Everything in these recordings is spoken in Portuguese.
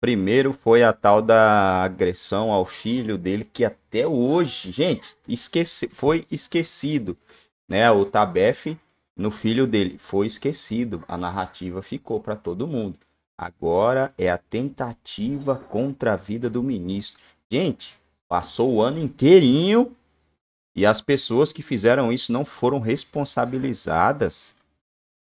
Primeiro foi a tal da agressão ao filho dele, que até hoje, gente, esquece, foi esquecido. Né? O Tabef no filho dele foi esquecido. A narrativa ficou para todo mundo. Agora é a tentativa contra a vida do ministro. Gente, passou o ano inteirinho e as pessoas que fizeram isso não foram responsabilizadas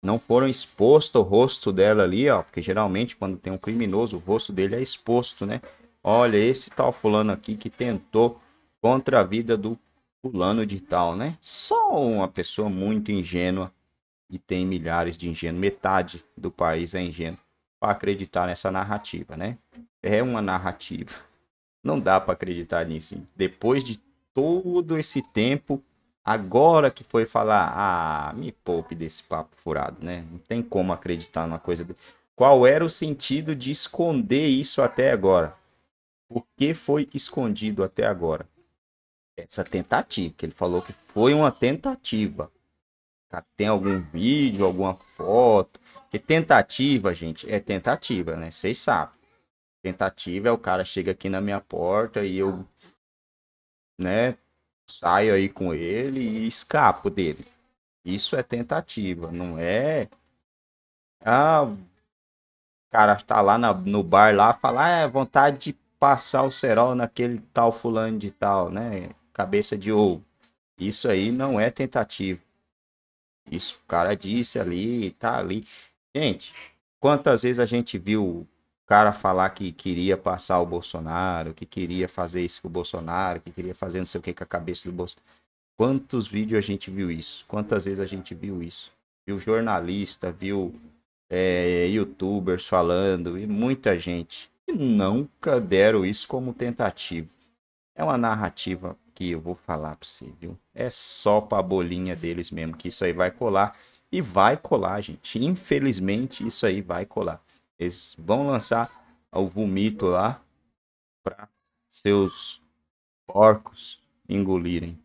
não foram exposto o rosto dela ali, ó, porque geralmente quando tem um criminoso, o rosto dele é exposto, né? Olha, esse tal fulano aqui que tentou contra a vida do fulano de tal, né? Só uma pessoa muito ingênua e tem milhares de ingênuos, metade do país é ingênuo para acreditar nessa narrativa, né? É uma narrativa. Não dá para acreditar nisso. Depois de todo esse tempo Agora que foi falar, ah, me poupe desse papo furado, né? Não tem como acreditar numa coisa. De... Qual era o sentido de esconder isso até agora? Por que foi escondido até agora? Essa tentativa, que ele falou que foi uma tentativa. Tem algum vídeo, alguma foto. Porque tentativa, gente, é tentativa, né? Vocês sabem. Tentativa é o cara chega aqui na minha porta e eu, né, saio aí com ele e escapo dele. Isso é tentativa, não é. Ah, o cara tá lá na, no bar lá, falar ah, é vontade de passar o cerol naquele tal fulano de tal, né? Cabeça de ouro. Isso aí não é tentativa. Isso o cara disse ali, tá ali. Gente, quantas vezes a gente viu cara falar que queria passar o Bolsonaro, que queria fazer isso com o Bolsonaro, que queria fazer não sei o que com a cabeça do Bolsonaro. Quantos vídeos a gente viu isso? Quantas vezes a gente viu isso? Viu jornalista, viu é, youtubers falando e muita gente. E nunca deram isso como tentativa. É uma narrativa que eu vou falar para você, viu? É só para bolinha deles mesmo que isso aí vai colar. E vai colar, gente. Infelizmente, isso aí vai colar. Eles vão lançar o vomito lá para seus porcos engolirem.